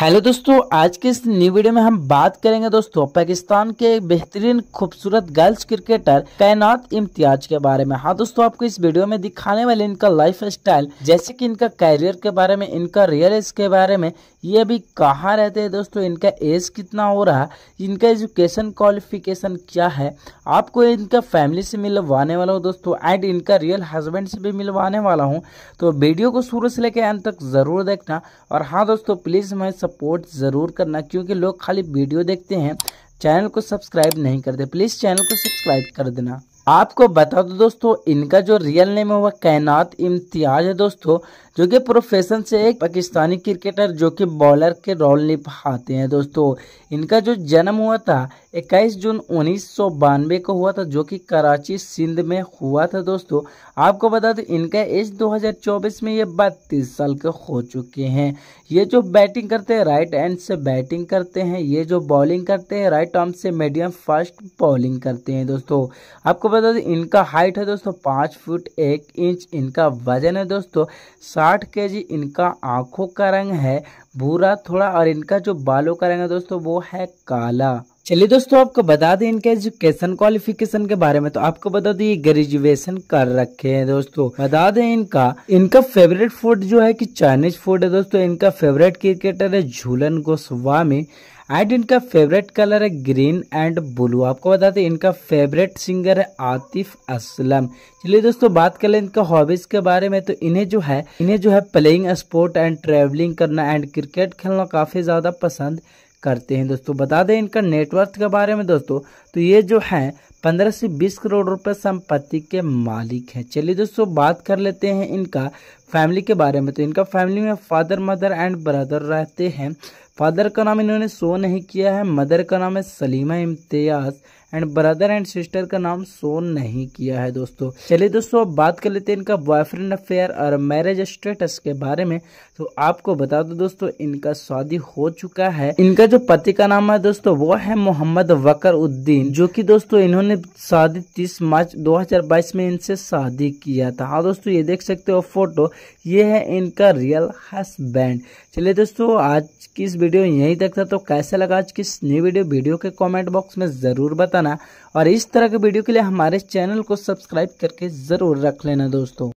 hello दोस्तों आज के इस न्यू वीडियो में हम बात करेंगे दोस्तों पाकिस्तान के बेहतरीन खूबसूरत गर्ल्स क्रिकेटर कैनात इम्तियाज के बारे में हाँ दोस्तों आपको इस वीडियो में दिखाने वाले इनका लाइफ स्टाइल जैसे कि इनका कैरियर के बारे में इनका रियल एज के बारे में ये अभी कहाँ रहते हैं दोस्तों इनका एज कितना हो रहा है इनका एजुकेशन क्वालिफिकेशन क्या है आपको इनका फैमिली से मिलवाने वाला हूँ दोस्तों एंड इनका रियल हस्बैंड से भी मिलवाने वाला हूँ तो वीडियो को शुरू से लेकर अंत तक जरूर देखना और हाँ दोस्तों प्लीज़ मैं सपोर्ट ज़रूर करना क्योंकि लोग खाली वीडियो देखते हैं चैनल को सब्सक्राइब नहीं करते प्लीज़ चैनल को सब्सक्राइब कर देना आपको बता दो तो दोस्तों इनका जो रियल नेम है वह कैनात इम्तियाज है दोस्तों जो कि प्रोफेशन से एक पाकिस्तानी क्रिकेटर जो कि बॉलर के रोल निभाते हैं दोस्तों इनका जो जन्म हुआ था 21 जून उन्नीस को हुआ था जो कि कराची सिंध में हुआ था दोस्तों आपको बता दो इनका एज 2024 में ये बत्तीस साल के हो चुके हैं ये जो बैटिंग करते हैं राइट एंड से बैटिंग करते हैं ये जो बॉलिंग करते हैं राइट आर्म से मीडियम फास्ट बॉलिंग करते हैं दोस्तों आपको बता दो इनका हाइट है दोस्तों पाँच फुट एक इंच इनका वजन है दोस्तों साठ के इनका आँखों का रंग है भूरा थोड़ा और इनका जो बालों का रंग है दोस्तों वो है काला चलिए दोस्तों आपको बता दें इनके एजुकेशन क्वालिफिकेशन के बारे में तो आपको बता दें ये ग्रेजुएशन कर रखे हैं दोस्तों बता दें इनका इनका फेवरेट फूड जो है कि चाइनीज फूड है दोस्तों इनका फेवरेट क्रिकेटर है झूलन गोस्वामी एंड इनका फेवरेट कलर है ग्रीन एंड ब्लू आपको बता दें इनका फेवरेट सिंगर है आतिफ असलम चलिए दोस्तों बात कर लें इनका हॉबीज के बारे में तो इन्हें जो है इन्हें जो है प्लेइंग स्पोर्ट एंड ट्रेवलिंग करना एंड क्रिकेट खेलना काफी ज्यादा पसंद करते हैं दोस्तों बता दें इनका नेटवर्थ के बारे में दोस्तों तो ये जो है पंद्रह से बीस करोड़ रुपए संपत्ति के मालिक हैं चलिए दोस्तों बात कर लेते हैं इनका फैमिली के बारे में तो इनका फैमिली में फादर मदर एंड ब्रदर रहते हैं फादर का नाम इन्होंने शो नहीं किया है मदर का नाम है Salima Imtiaz and brother and sister का नाम सोन नहीं किया है दोस्तों चलिए दोस्तों अब बात कर लेते हैं इनका बॉयफ्रेंड अफेयर और मैरिज स्टेटस के बारे में तो आपको बता दो दोस्तों इनका शादी हो चुका है इनका जो पति का नाम है दोस्तों वो है मोहम्मद वकर उद्दीन जो की दोस्तों इन्होंने शादी तीस मार्च दो में इनसे शादी किया था हाँ दोस्तों ये देख सकते हो फोटो ये है इनका रियल हसबैंड चलिए दोस्तों आज की इस वीडियो यही तक था तो कैसा लगा आज की नई वीडियो वीडियो के कमेंट बॉक्स में जरूर बता बताना और इस तरह के वीडियो के लिए हमारे चैनल को सब्सक्राइब करके ज़रूर रख लेना दोस्तों